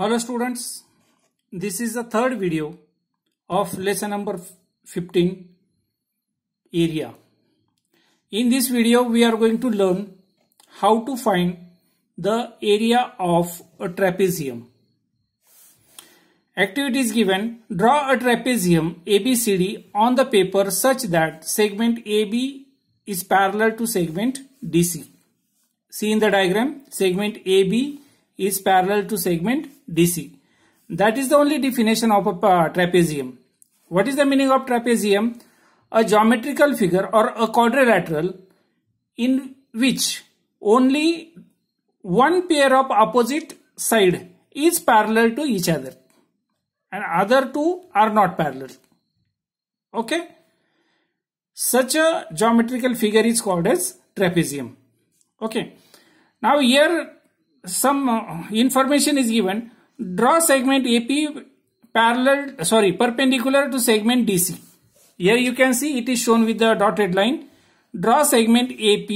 Hello students, this is the third video of lesson number 15 area. In this video we are going to learn how to find the area of a trapezium. Activity is given, draw a trapezium ABCD on the paper such that segment AB is parallel to segment DC. See in the diagram, segment AB is parallel to segment DC. That is the only definition of a uh, trapezium. What is the meaning of trapezium? A geometrical figure or a quadrilateral in which only one pair of opposite side is parallel to each other and other two are not parallel. Okay. Such a geometrical figure is called as trapezium. Okay. Now here some information is given draw segment AP parallel sorry perpendicular to segment DC here you can see it is shown with the dotted line draw segment AP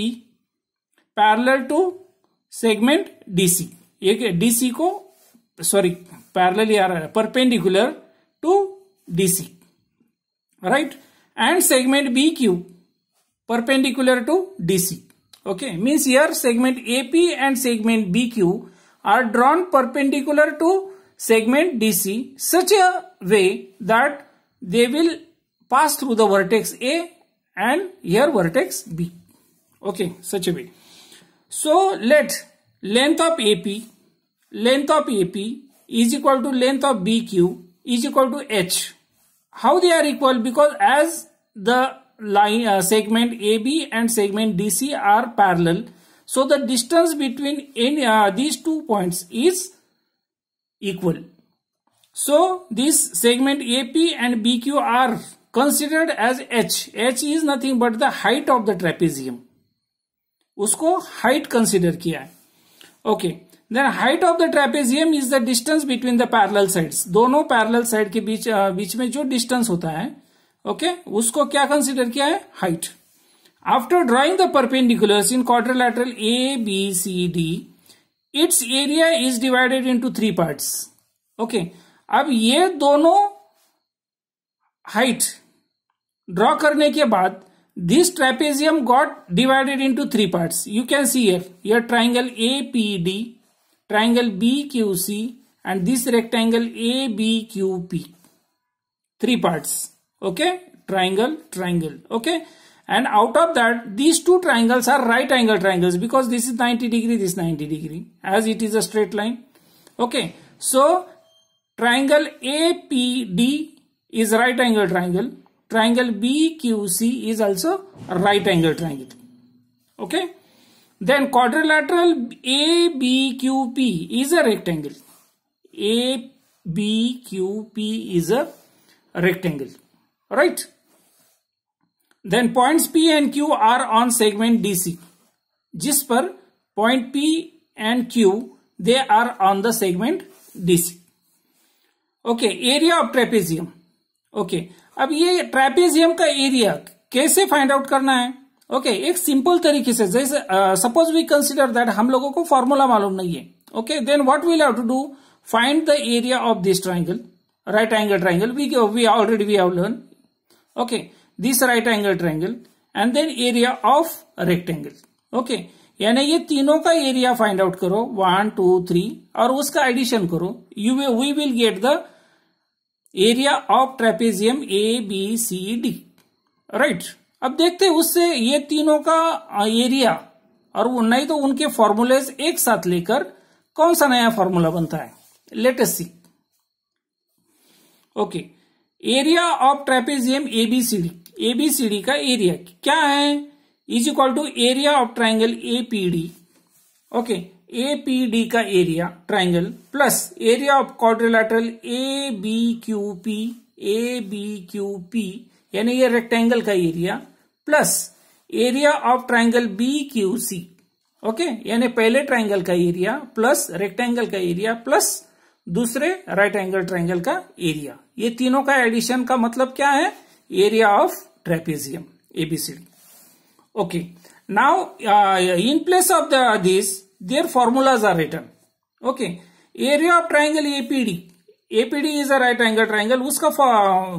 parallel to segment DC DC ko sorry parallel ya perpendicular to DC right and segment BQ perpendicular to DC Okay, means here segment AP and segment BQ are drawn perpendicular to segment DC such a way that they will pass through the vertex A and here vertex B. Okay, such a way. So let length of AP, length of AP is equal to length of BQ is equal to H. How they are equal? Because as the line segment AB and segment DC are parallel. So the distance between any, these two points is equal. So this segment AP and BQ are considered as H. H is nothing but the height of the trapezium. उसको height consider किया है Okay. Then height of the trapezium is the distance between the parallel sides दोनों parallel side के बीच बीच में जो distance होता है ओके okay? उसको क्या कंसिडर किया है height after drawing the perpendiculars in quadrilateral A B C D its area is divided into three part okay अब ये दोनों हाइट ड्रॉ करने के बाद this trapezium got divided into three part you can see एफ यर triangle A P D triangle B Q C and this rectangle A B Q P three parts okay triangle triangle okay and out of that these two triangles are right angle triangles because this is 90 degree this 90 degree as it is a straight line okay so triangle APD is right angle triangle triangle BQC is also right angle triangle okay then quadrilateral ABQP is a rectangle ABQP is a rectangle right then points p and q are on segment dc जिस पर point p and q they are on the segment dc okay area of trapezium okay अब ये trapezium का area कैसे find out करना है okay okay, एक simple तरीके से जैसे सपोज वी कंसिडर दैट हम लोगों को फॉर्मूला मालूम नहीं है okay then what we'll have to do find the area of this triangle right angle triangle we we already we have learned okay this right angle triangle and then area of rectangle okay यानी ये तीनों का area find out करो one two three और उसका addition करो you we will get the area of trapezium A B C D right अब देखते हैं उससे ये तीनों का एरिया और नहीं तो उनके फॉर्मूलेज एक साथ लेकर कौन सा नया फॉर्मूला बनता है let's see okay okay. Area of trapezium ABCD ABCD का एरिया क्या है is equal to area of triangle APD okay APD का area triangle plus area of quadrilateral A B Q P A B Q P यानी ये rectangle का area plus area of triangle B Q C okay यानी पहले triangle का area plus rectangle का area plus दूसरे right angle triangle का area ये तीनों का एडिशन का मतलब क्या है area of trapezium ABCD okay now in place of this their formulas are written okay area of triangle APD APD is a right angle triangle उसका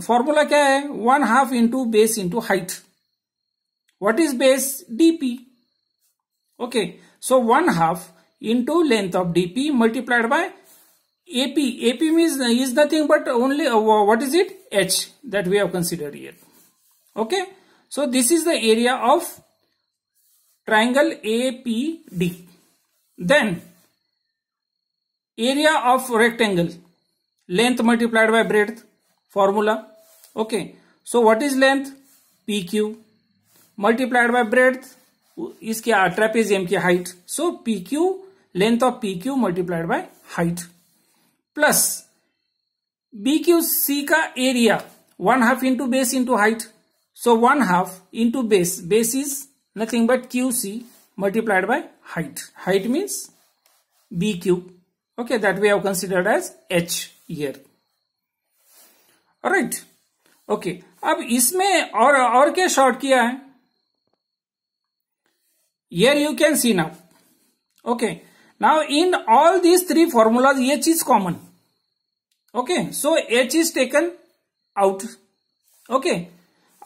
फॉर्मूला क्या है one half into base into height what is base DP okay so one half into length of DP multiplied by AP, AP means uh, is nothing but only uh, what is it? H that we have considered here. Okay. So this is the area of triangle APD. Then area of rectangle, length multiplied by breadth formula. Okay. So what is length? PQ multiplied by breadth is क्या trapezium की height. So PQ length of PQ multiplied by height. Plus B Q C का area one half into base into height so one half into base base is nothing but Q C multiplied by height height means B Q okay that we have considered as H here right okay अब इसमें और और क्या short किया है यर you can see now okay now in all these three formulas ये चीज common okay so H is taken out okay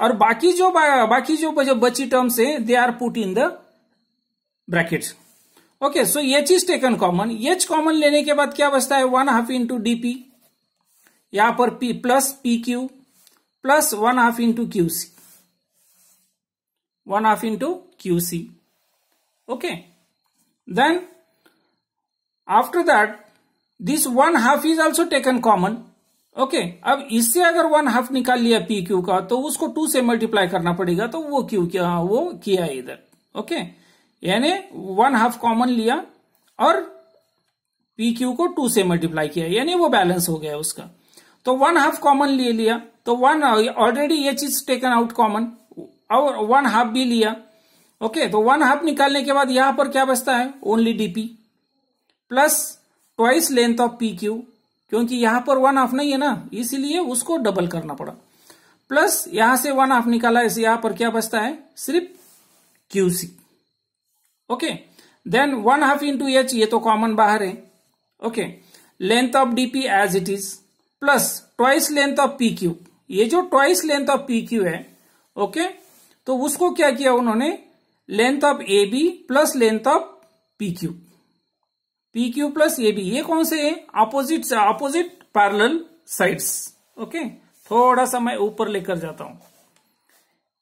और बाकी जो बा, बाकी जो, जो बची टर्म्स है they are put in the bracket okay so H is taken common H common लेने के बाद क्या बचता है वन हाफ इंटू डीपी यहां पर P plus P Q plus one half into Q C one half into Q C okay then after that this one half is also taken common okay अब इससे अगर one half निकाल लिया P Q का तो उसको to से multiply करना पड़ेगा तो वो क्यू क्या वो किया इधर ओके यानी वन हाफ कॉमन लिया और पी क्यू को टू से मल्टीप्लाई किया यानी वो बैलेंस हो गया उसका तो वन हाफ कॉमन ले लिया तो वन ऑलरेडी ये चीज टेकन आउट कॉमन और वन हाफ भी लिया ओके okay, तो वन हाफ निकालने के बाद यहां पर क्या बचता है only DP plus twice length of P Q क्योंकि यहां पर वन हाफ नहीं है ना इसीलिए उसको डबल करना पड़ा प्लस यहां से वन ऑफ निकाला इसे यहां पर क्या बचता है सिर्फ Q C okay then one half into H ये तो कॉमन बाहर है okay length of DP as it is plus twice length of P Q ये जो twice length of P Q है ओके okay? तो उसको क्या किया उन्होंने length of A B plus length of P Q P Q plus A B ये कौन से है opposite opposite parallel sides okay थोड़ा सा मैं ऊपर लेकर जाता हूं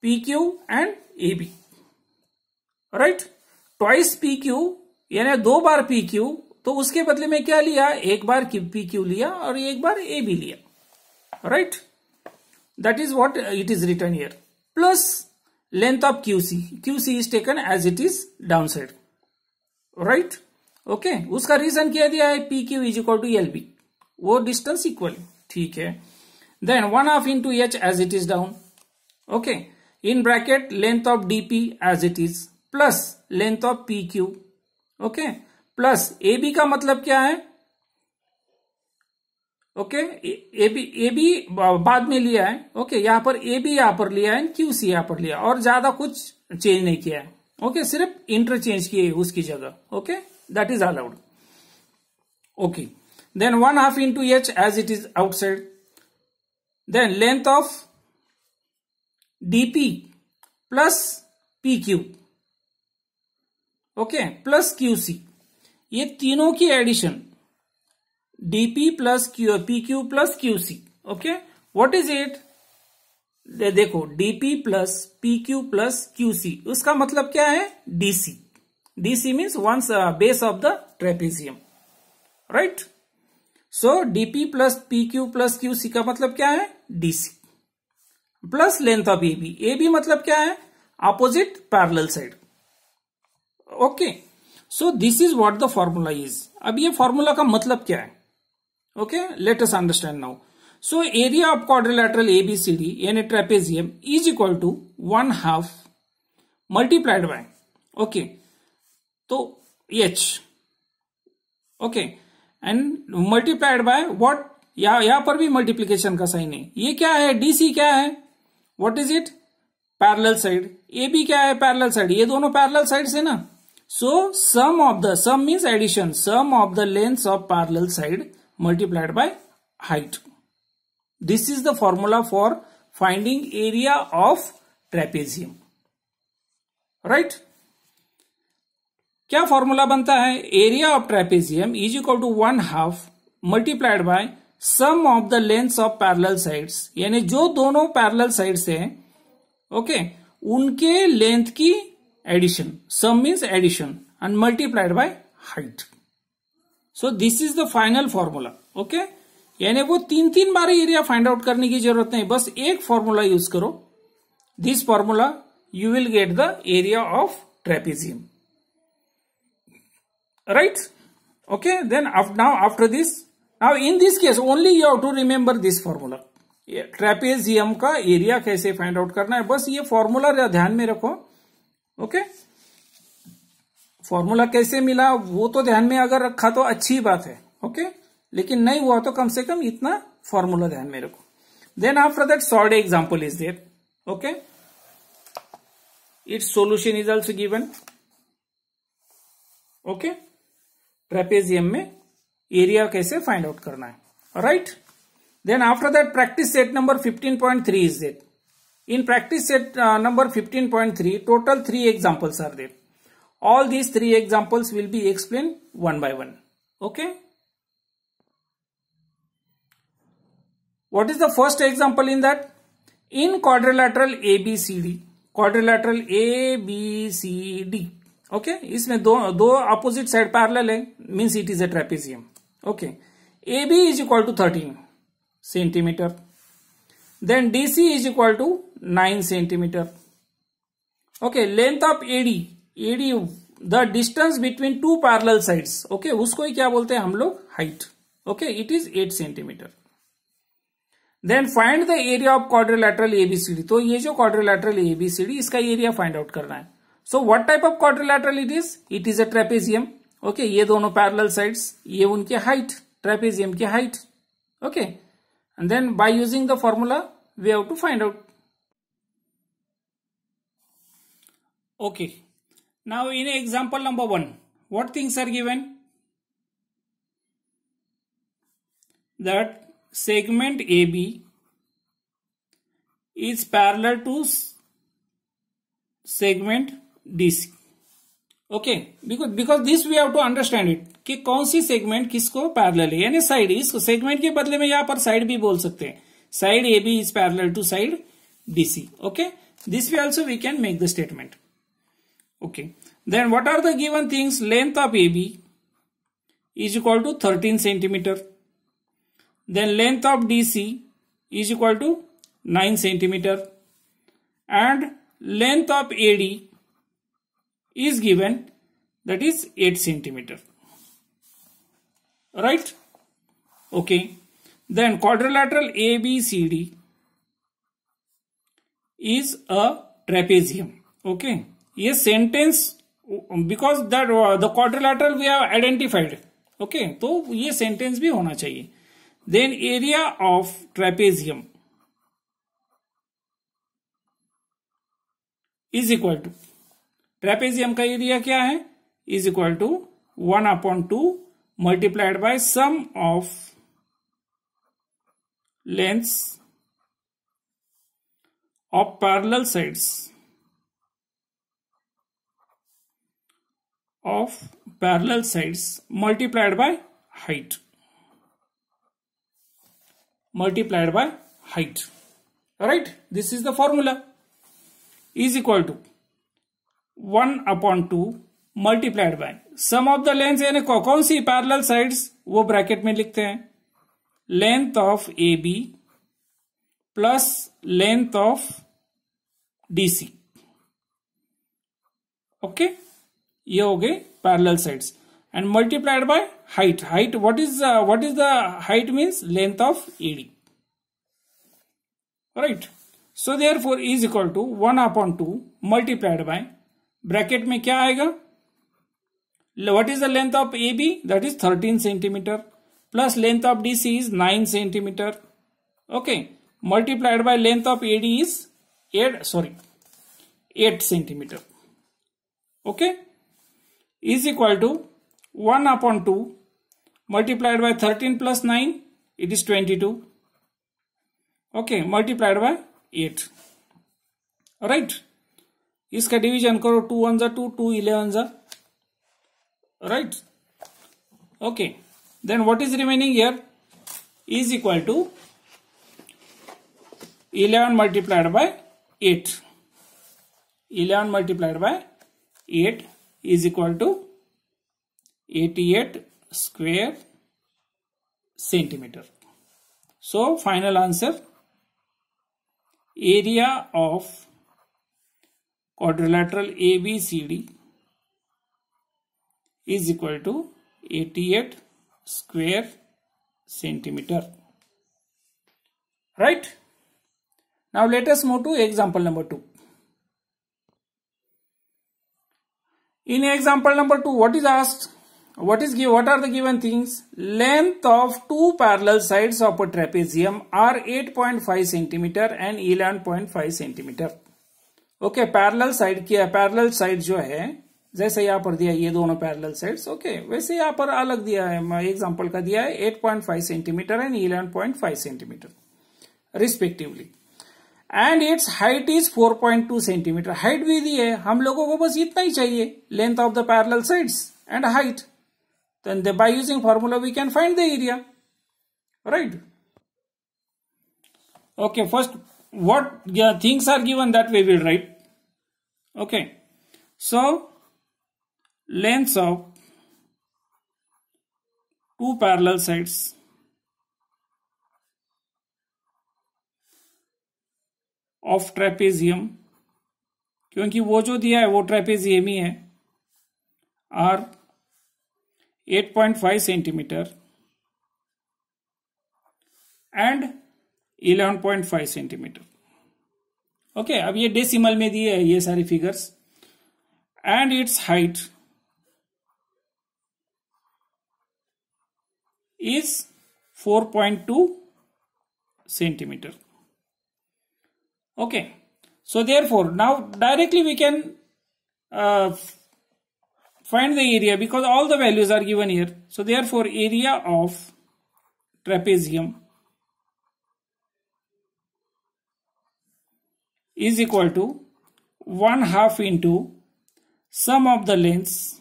P Q and A B right twice P Q यानी दो बार पी क्यू तो उसके बदले में क्या लिया एक बार पी क्यू लिया और एक बार ए बी लिया right that is what it is written here plus length of Q C Q C is taken as it is down side right okay उसका रीजन क्या दिया है P Q is equal to L B वो distance equal ठीक है then one of into H as it is down okay in bracket length of D P as it is plus length of P Q okay plus A B का मतलब क्या है okay A B A B बाद में लिया है okay okay, यहां पर ए बी यहां पर लिया है क्यू सी यहां पर लिया और ज्यादा कुछ चेंज नहीं किया है ओके सिर्फ इंटरचेंज किए उसकी जगह okay that is allowed okay then one half into H as it is outside then length of DP plus P Q okay plus Q C ये तीनों की addition DP plus Q P Q plus Q C okay what is it देखो DP plus P Q plus Q C उसका मतलब क्या है DC DC means one's base of the trapezium right so DP plus P Q plus Q C का मतलब क्या है DC plus length of A A B मतलब क्या है opposite parallel side okay so this is what the formula is अब ये formula का मतलब क्या है okay let us understand now So area of quadrilateral ABCD in a trapezium is equal to one half multiplied by okay तो h okay and multiplied by what या यहां पर भी मल्टीप्लीकेशन का साइन है ये क्या है डीसी क्या है what is it parallel side A B क्या है पैरेलल साइड ये दोनों पैरेलल साइड है ना so sum of the sum means addition sum of the length of parallel side multiplied by height this is the formula for finding area of trapezium right क्या फॉर्मूला बनता है area of trapezium is equal to one half multiplied by sum of the length of parallel sides यानी जो दोनों पैरल साइड्स हैं ओके okay, उनके लेंथ की addition sum means addition and multiplied by height so this is the final formula okay यानी वो तीन तीन बार एरिया फाइंड आउट करने की जरूरत नहीं बस एक फॉर्मूला यूज करो this formula you will get the area of trapezium right okay then now after this now in this case only you you to remember this formula trapezium का area कैसे find out करना है बस ये formula ध्यान में रखो okay formula कैसे मिला वो तो ध्यान में अगर रखा तो अच्छी बात है ओके okay? लेकिन नहीं हुआ तो कम से कम इतना फॉर्मूला ध्यान में रखो then after that solved example is there okay its solution is also given okay trapezium में एरिया कैसे फाइंड आउट करना है right then after that practice set number 15.3 is there in practice set number 15.3 total three examples are there all these three examples will be explain one by one okay What is the first example in that? In quadrilateral ABCD. Quadrilateral ABCD. Okay. इसमें दो दो opposite side parallel है means it is a trapezium okay A B is equal to thirteen centimetre then D C is equal to nine centimetre okay length of AD AD the distance between two parallel sides okay उसको ही क्या बोलते हैं हम लोग height okay it is eight centimetre then find the area of quadrilateral ABCD तो ये जो क्वाड्रिलेटरल एबीसीडी इसका एरिया फाइंड आउट करना है so what type of quadrilateral it is it is a trapezium okay ये दोनों पैरेलल साइड्स ये उनके हाइट ट्रेपेजियम की height okay and then by using the formula we have to find out okay now in example number one what things are given that segment AB is parallel to segment DC. Okay, because because this we have to understand it कि कौन C segment किसको parallel है यानी side इस segment के बदले में यहां पर साइड भी बोल सकते हैं side A B is parallel to side DC okay this way also we can make the statement okay then what are the given things length of A B is equal to thirteen centimetre then length of DC is equal to 9 cm and length of AD is given that is 8 cm right okay then quadrilateral ABCD is a trapezium okay sentence because that uh, the quadrilateral we have identified okay तो ye sentence bhi hona chahiye then area of trapezium is equal to trapezium का area क्या है is equal to one upon two multiplied by sum of lengths of parallel sides of parallel sides multiplied by height multiplied by height. Alright, this is the formula is equal to 1 upon 2 multiplied by sum of the length यानी कौन सी parallel sides वो bracket में लिखते हैं length of A B plus length of DC okay ये हो गए parallel sides and multiplied by height. Height, what is, uh, what is the height means? Length of AD. Right. So therefore is equal to 1 upon 2 multiplied by bracket में क्या आएगा? What is the length of AB? That is 13 centimeter plus length of DC is 9 centimeter. Okay. Multiplied by length of AD is 8, sorry, 8 centimeter. Okay. Is equal to 1 upon 2 multiplied by 13 plus 9 it is 22 okay multiplied by 8 right iska division karo 2 1 2 2 11 right okay then what is remaining here is equal to 11 multiplied by 8 11 multiplied by 8 is equal to 88 square centimeter. So final answer area of quadrilateral ABCD is equal to 88 square centimeter. Right. Now let us move to example number 2. In example number 2 what is asked? what is what are the given things length of two parallel sides of a trapezium are 8.5 cm and 11.5 cm okay parallel side किया parallel side जो है जैसे यहाँ पर दिया ये दोनों पैरल साइड्स ओके वैसे यहाँ पर अलग दिया है एग्जांपल का दिया है 8.5 centimetre and 11.5 centimetre respectively and its height is 4.2 centimetre height भी दी है हम लोगों को बस इतना ही चाहिए length of the parallel sides and height Then the, by using formula, we can find the area. Right? Okay, first, what yeah, things are given that we will write. Okay. So, lengths of two parallel sides of trapezium क्योंकि वो जो दिया है वो trapezium ही है are 8.5 centimeter and 11.5 centimeter. okay ab ye decimal mein diye hai ye sari figures and its height is 4.2 centimeter. okay so therefore now directly we can uh, Find the area because all the values are given here. So therefore area of trapezium is equal to 1 half into sum of the lengths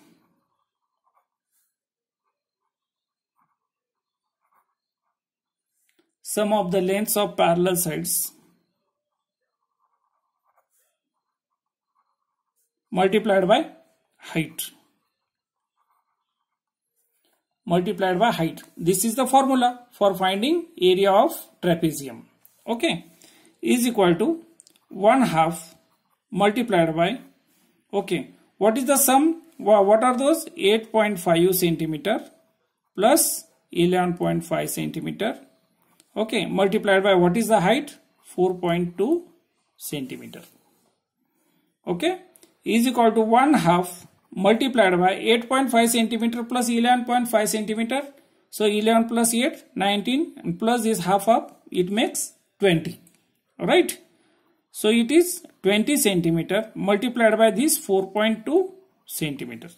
sum of the lengths of parallel sides multiplied by height multiplied by height. This is the formula for finding area of trapezium. Okay, is equal to 1 half multiplied by, okay, what is the sum? What are those? 8.5 centimeter plus 11.5 centimeter. Okay, multiplied by what is the height? 4.2 centimeter. Okay, is equal to 1 half multiplied by 8.5 centimeter plus 11.5 centimeter. So 11 plus 8, 19 and plus this half up, it makes 20. Alright. So it is 20 centimeter multiplied by this 4.2 centimeter.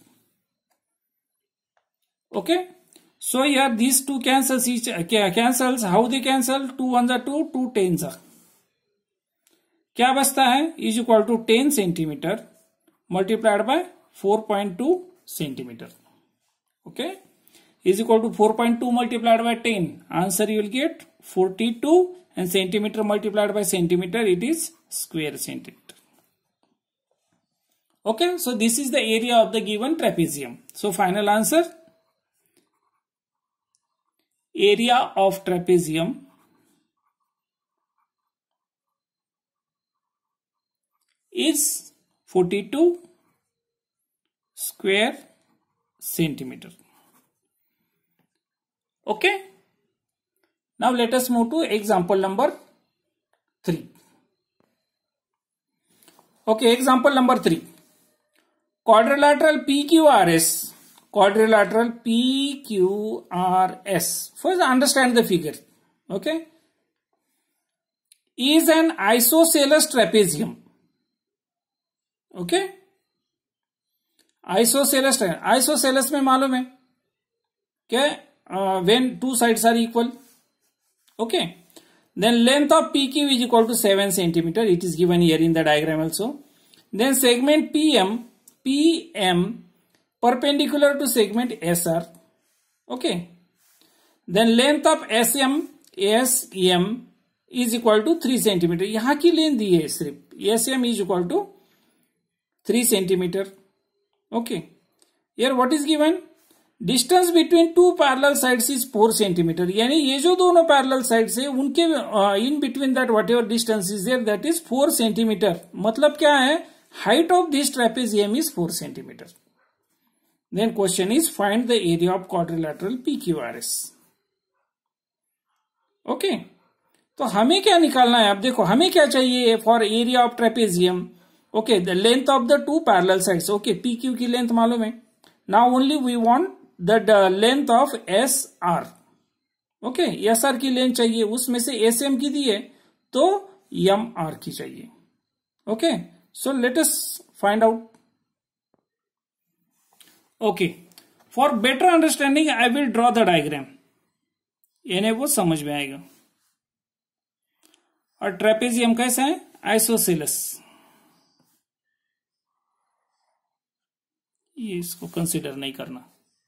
Okay. So here these two cancels each cancels how they cancel two ones are two two tens are क्या बचता है is equal to ten centimetre multiplied by 4.2 centimeter okay is equal to 4.2 multiplied by 10 answer you will get 42 and centimeter multiplied by centimeter it is square centimeter okay so this is the area of the given trapezium so final answer area of trapezium is 42 square centimeter okay now let us move to example number 3 okay example number 3 quadrilateral pqrs quadrilateral pqrs first understand the figure okay is an isosceles trapezium okay isosceles triangle isosceles में मालूम है क्या when two sides are equal okay then length of P Q is equal to seven centimetre it is given in the diagram also then segment P M P M perpendicular to segment S R okay then length of S M S M is equal to three centimetre यहां की लेंथ दी है सिर्फ S M is equal to three centimetre Okay. Here what is given? Distance between two parallel sides is four centimetre यानी ये जो दोनों पैरल साइड्स है उनके in between that whatever distance is there that is four centimetre मतलब क्या है height of this trapezium is four centimetre then question is find the area of quadrilateral P Q R S okay तो हमें क्या निकालना है अब देखो हमें क्या चाहिए for area of trapezium okay the length of the two parallel side okay P Q की लेंथ मालूम है now only we want the length of S R okay S R की लेंथ चाहिए उसमें से एस एम की दी है तो एम आर की चाहिए okay so let's find out okay for better understanding I will draw the diagram यानी वो समझ में आएगा और ट्रेपेजियम कैसा है आइसोसिलस ये इसको कंसिडर नहीं करना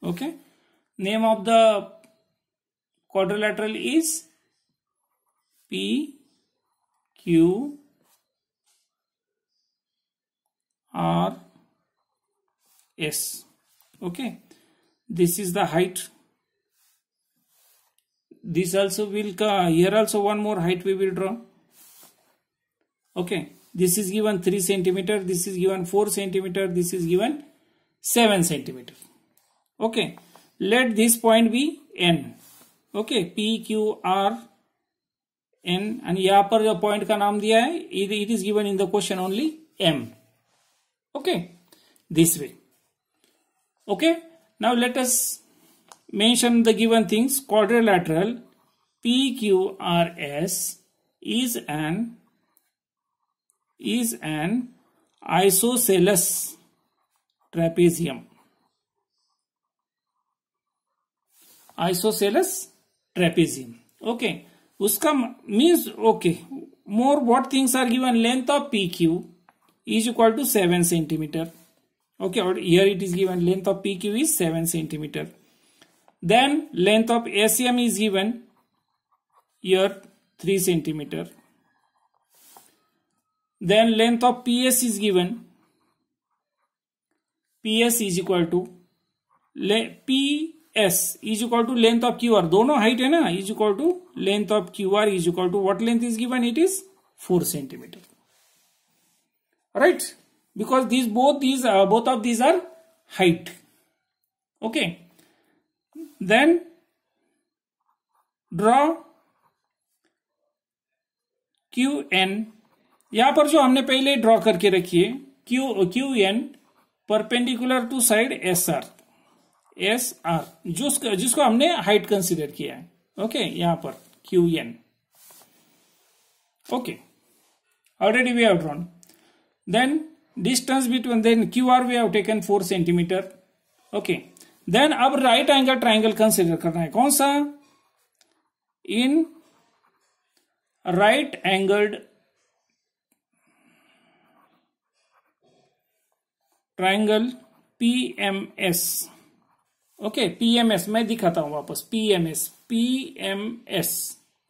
okay name of the quadrilateral is P Q R S okay this is the height this also will here also one more height we will draw okay this is given three centimetre this is given four centimetre this is given 7 centimeter. Okay. Let this point be N. Okay. P, Q, R, N. And here upper the point ka naam diya it is given in the question only M. Okay. This way. Okay. Now let us mention the given things. Quadrilateral P, Q, R, S is an is an isosceles trapezium isosceles trapezium okay uska means okay more what things are given length of pq is equal to 7 centimeter okay or here it is given length of pq is 7 centimeter then length of acm is given here 3 centimeter then length of ps is given P S is equal to P S is equal to length of Q R दोनों हाइट है ना is equal to length of Q R is equal to what length is given it is four centimetre right because these both these both of these are height okay then draw Q N यहां पर जो हमने पहले draw करके रखी है Q Q N perpendicular to side S R S R जो जिसको हमने हाइट कंसिडर किया है ओके okay, यहां पर Q N okay already we have drawn then distance between then Q R we have taken four centimetre okay then अब right angle triangle consider करना है कौन सा in right angled triangle P M S okay P M S मैं दिखाता हूं वापस P M S P M S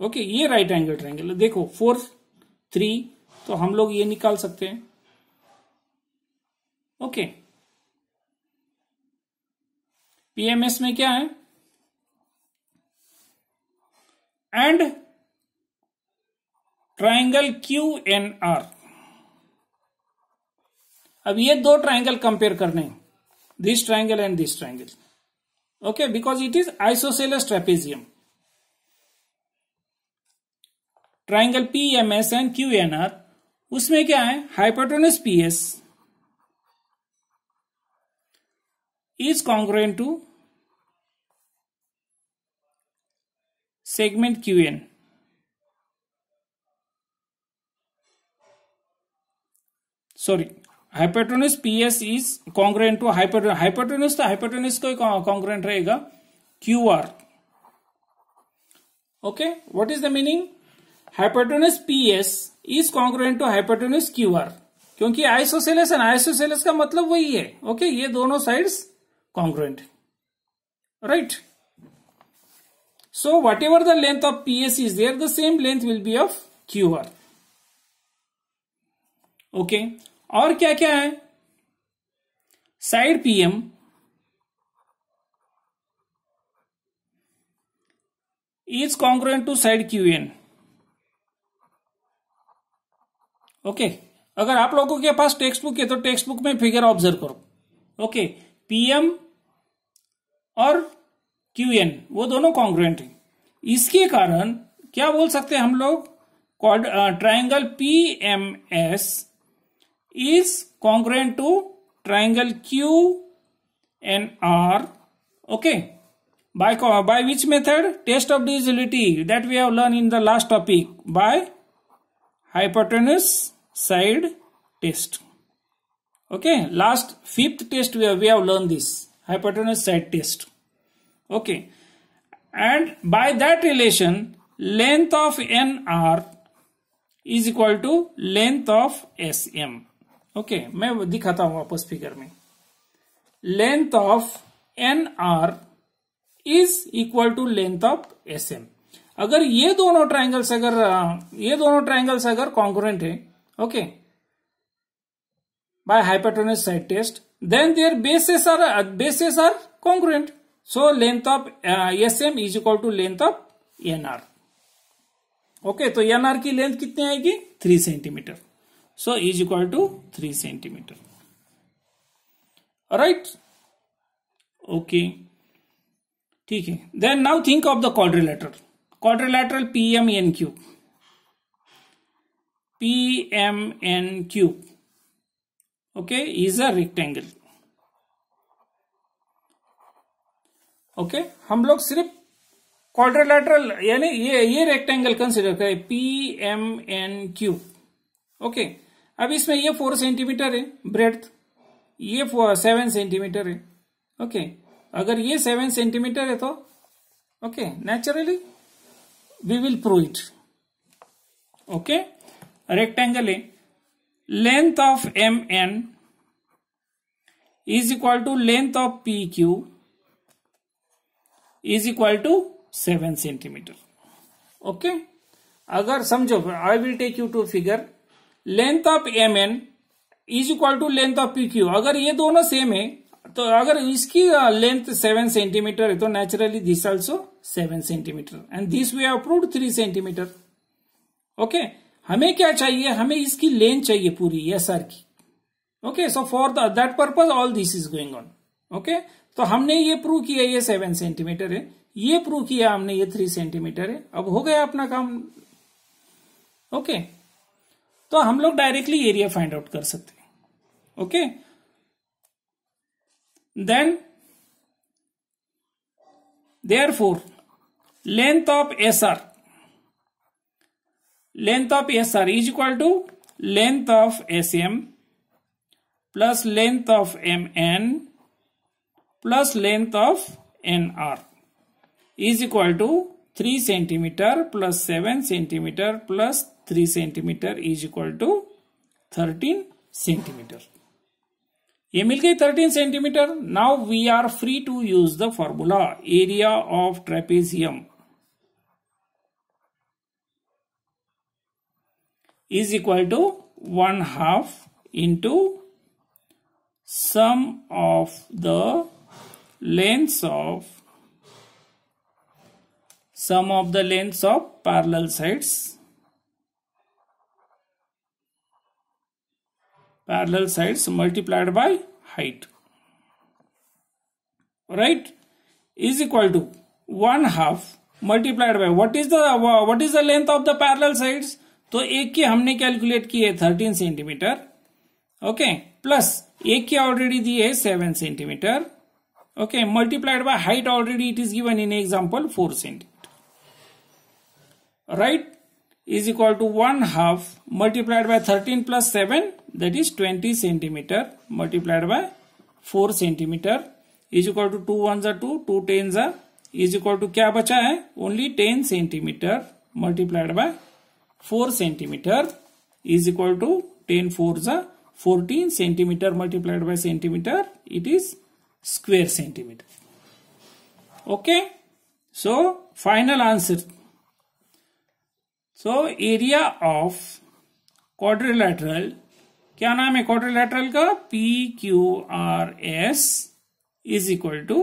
okay ये राइट एंगल ट्राइंगल देखो फोर थ्री तो हम लोग ये निकाल सकते हैं ओके पीएमएस में क्या है and triangle Q N R अब ये दो ट्राइंगल कंपेयर करने this triangle and this triangle okay because it is isosceles trapezium triangle P M S and Q N R उसमें क्या है hypotenuse P S is congruent to segment Q N sorry hypotenuse P S is congruent to hyper hypotenuse तो hypotenuse को congruent रहेगा Q R okay what is the meaning hypotenuse P S is congruent to hypotenuse Q R क्योंकि and isosceles का मतलब वही है okay okay? ये दोनों sides congruent right so whatever the length of P S is there the same length will be of Q R okay और क्या क्या है side PM is congruent to side Q N okay अगर आप लोगों के पास textbook है तो टेक्स्ट बुक में फिगर ऑब्जर्व करो ओके पीएम और क्यूएन वो दोनों कॉन्ग्रेंट है इसके कारण क्या बोल सकते हैं हम लोग triangle P M S is congruent to triangle Q and R. Okay. By, by which method? Test of divisibility that we have learned in the last topic by hypotenuse side test. Okay. Last fifth test we have, we have learned this hypotenuse side test. Okay. And by that relation length of NR is equal to length of SM. Okay okay, मैं दिखाता हूं आपस figure में length of N R is equal to length of S M अगर ये दोनों triangles अगर ये दोनों ट्राइंगल्स अगर कॉन्ग्रेंट है okay by hypotenuse side test then their bases are bases are congruent so length of S M is equal to length of N R okay तो N R की लेंथ कितनी आएगी three centimeter so is equal to 3 cm all right okay ठीक है then now think of the quadrilateral quadrilateral P M N Q P M Q okay is a rectangle okay हम लोग सिर्फ quadrilateral यानी ये ये रेक्टेंगल कंसिडर करें P M N Q okay okay. अब इसमें ये फोर सेंटीमीटर है ब्रेथ ये सेवन सेंटीमीटर है ओके अगर ये सेवन सेंटीमीटर है तो okay naturally we will prove it okay rectangle है length of M N is equal to length of P Q is equal to seven centimeter okay अगर समझो I will take you to figure length of M N is equal to length of P Q अगर ये दोनों same है तो अगर इसकी length seven centimeter है तो naturally this also seven centimeter and this we have prove three centimeter okay हमें क्या चाहिए हमें इसकी लेंथ चाहिए पूरी एस आर की okay so for that purpose all this is going on okay तो हमने ये प्रूव किया ये सेवन सेंटीमीटर है ये प्रूव किया हमने ये थ्री सेंटीमीटर है अब हो गया अपना काम ओके okay. तो हम लोग डायरेक्टली एरिया फाइंड आउट कर सकते हैं okay then therefore length of S R length of S R is equal to length of S M plus length of M N plus length of N R is equal to three centimeter plus seven centimeter plus 3 centimeter is equal to 13 centimeter ये 13 centimeter. Now we are free to use the formula area of trapezium is equal to 1 half into sum of the lengths of sum of the lengths of parallel sides parallel sides multiplied by height right is equal to one half multiplied by what is the what is the length of the parallel sides तो एक की हमने calculate की है thirteen centimetre okay plus एक की already दी है seven centimeter okay multiplied by height already it is given in example four centimetre right is equal to one half multiplied by thirteen plus seven that is 20 centimeter multiplied by 4 centimeter is equal to 2 ones are 2 2 tens is equal to क्या बचा है only ten centimetre multiplied by four centimeter is equal to ten four जा fourteen centimeter multiplied by centimeter it is square centimeter okay so final answer so area of quadrilateral क्या नाम है quadrilateral का P Q R S is equal to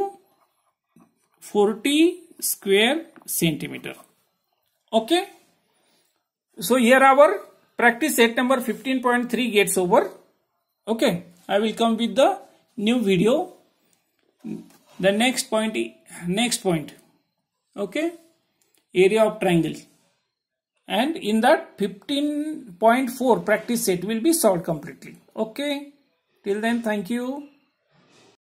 forty square centimeter okay so here our practice set number fifteen point three gets over okay I will come with the new video the next point next point okay area of triangle and in that 15.4 practice set will be solved completely okay till then thank you